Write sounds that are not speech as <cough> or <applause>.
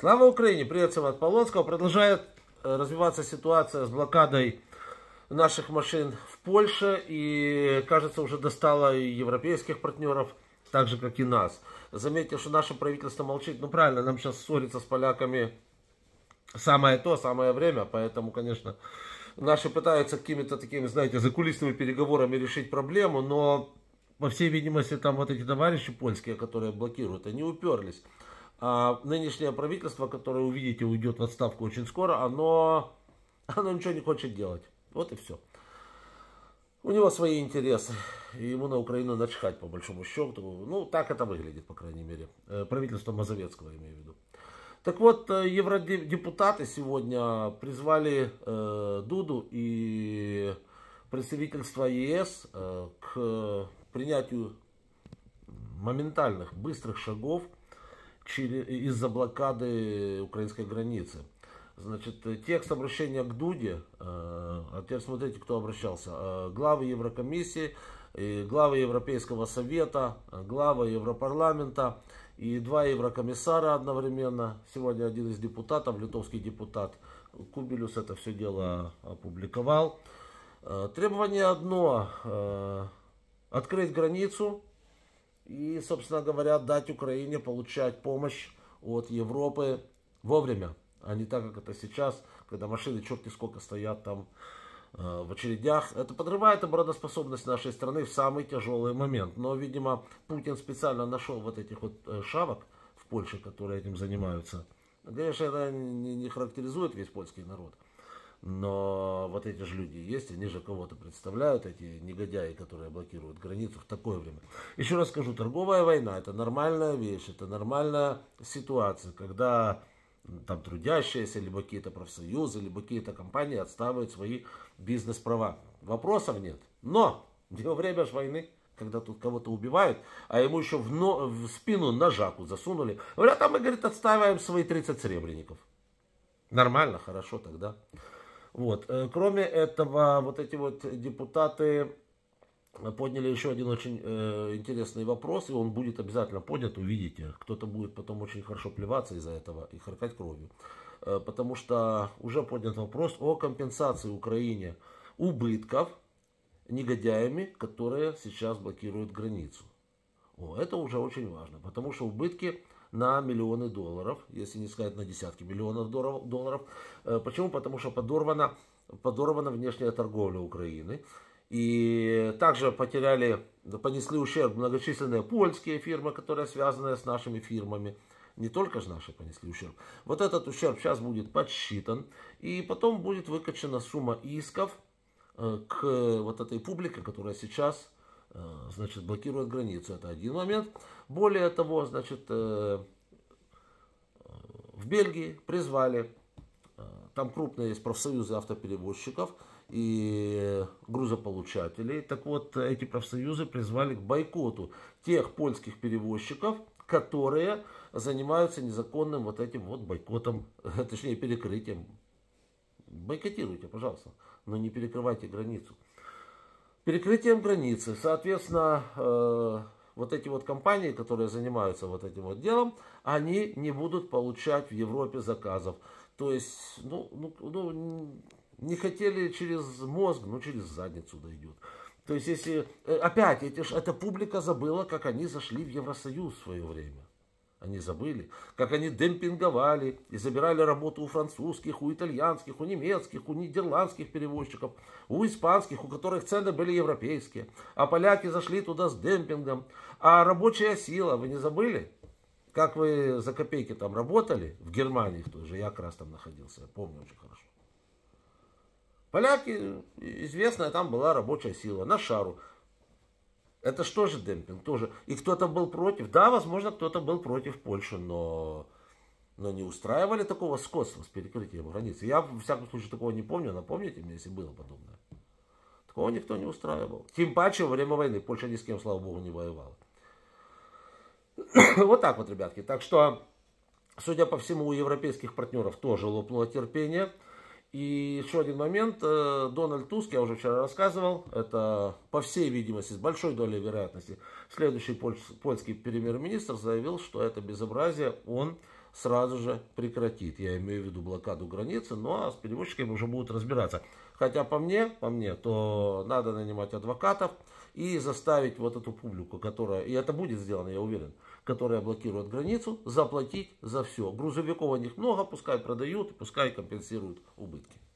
Слава Украине! Привет всем от Полонского. Продолжает э, развиваться ситуация с блокадой наших машин в Польше. И, кажется, уже достала и европейских партнеров, так же, как и нас. Заметьте, что наше правительство молчит. Ну, правильно, нам сейчас ссориться с поляками самое то, самое время. Поэтому, конечно, наши пытаются какими-то такими, знаете, закулисными переговорами решить проблему. Но, по всей видимости, там вот эти товарищи польские, которые блокируют, они уперлись а нынешнее правительство, которое увидите, уйдет в отставку очень скоро, оно, <laughs> оно ничего не хочет делать. Вот и все. У него свои интересы. ему на Украину начхать, по большому счету. Ну, так это выглядит, по крайней мере. Э, правительство Мазовецкого, имею в виду. Так вот, э, евродепутаты сегодня призвали э, Дуду и представительство ЕС э, к принятию моментальных, быстрых шагов – из-за блокады украинской границы. Значит, текст обращения к Дуде, э, а теперь смотрите, кто обращался, э, главы Еврокомиссии, э, главы Европейского Совета, главы Европарламента и два еврокомиссара одновременно. Сегодня один из депутатов, литовский депутат Кубилюс это все дело опубликовал. Требование одно, открыть границу и, собственно говоря, дать Украине получать помощь от Европы вовремя, а не так, как это сейчас, когда машины черти сколько стоят там э, в очередях. Это подрывает обороноспособность нашей страны в самый тяжелый момент. Но, видимо, Путин специально нашел вот этих вот э, шавок в Польше, которые этим занимаются. Конечно, это не, не характеризует весь польский народ, но вот эти же люди есть, они же кого-то представляют, эти негодяи, которые блокируют границу в такое время. Еще раз скажу, торговая война это нормальная вещь, это нормальная ситуация, когда там трудящиеся, либо какие-то профсоюзы, либо какие-то компании отстаивают свои бизнес-права. Вопросов нет. Но во <laughs> время ж войны, когда тут кого-то убивают, а ему еще в, но, в спину ножаку засунули, говорят, а мы, говорит, отстаиваем свои 30 серебряников. Нормально, хорошо тогда. Вот. Э, кроме этого, вот эти вот депутаты э, подняли еще один очень э, интересный вопрос, и он будет обязательно поднят, увидите. Кто-то будет потом очень хорошо плеваться из-за этого и харкать кровью. Э, потому что уже поднят вопрос о компенсации Украине убытков негодяями, которые сейчас блокируют границу. О, это уже очень важно, потому что убытки на миллионы долларов, если не сказать на десятки миллионов долларов. Э, почему? Потому что подорвана, подорвана внешняя торговля Украины. И также потеряли, понесли ущерб многочисленные польские фирмы, которые связаны с нашими фирмами. Не только же наши понесли ущерб. Вот этот ущерб сейчас будет подсчитан. И потом будет выкачана сумма исков э, к вот этой публике, которая сейчас Э, значит, блокируют границу. Это один момент. Более того, значит, э, в Бельгии призвали, э, там крупные есть профсоюзы автоперевозчиков и грузополучателей. Так вот, эти профсоюзы призвали к бойкоту тех польских перевозчиков, которые занимаются незаконным вот этим вот бойкотом, <laughs> точнее перекрытием. Бойкотируйте, пожалуйста, но не перекрывайте границу. Перекрытием границы, соответственно, э, вот эти вот компании, которые занимаются вот этим вот делом, они не будут получать в Европе заказов. То есть, ну, ну, ну не хотели через мозг, но ну, через задницу дойдет. То есть, если, э, опять, эти, эта публика забыла, как они зашли в Евросоюз в свое время. Они забыли, как они демпинговали и забирали работу у французских, у итальянских, у немецких, у нидерландских перевозчиков, у испанских, у которых цены были европейские. А поляки зашли туда с демпингом. А рабочая сила, вы не забыли? Как вы за копейки там работали в Германии в той же, я как раз там находился, я помню очень хорошо. Поляки, известная там была рабочая сила на шару. Это что же демпинг? Тоже. И кто-то был против. Да, возможно, кто-то был против Польши, но, но не устраивали такого скотства с перекрытием границы. Я, в всяком случае, такого не помню. Напомните мне, если было подобное. Такого никто не устраивал. Тем паче во время войны Польша ни с кем, слава богу, не воевала. <coughs> вот так вот, ребятки. Так что, судя по всему, у европейских партнеров тоже лопнуло терпение. И еще один момент. Э, Дональд Туск, я уже вчера рассказывал, это, по всей видимости, с большой долей вероятности, следующий польский премьер-министр заявил, что это безобразие он сразу же прекратит. Я имею в виду блокаду границы, ну а с перевозчиками уже будут разбираться. Хотя по мне, по мне, то надо нанимать адвокатов и заставить вот эту публику, которая, и это будет сделано, я уверен, которая блокирует границу, заплатить за все. Грузовиков у них много, пускай продают, пускай компенсируют убытки.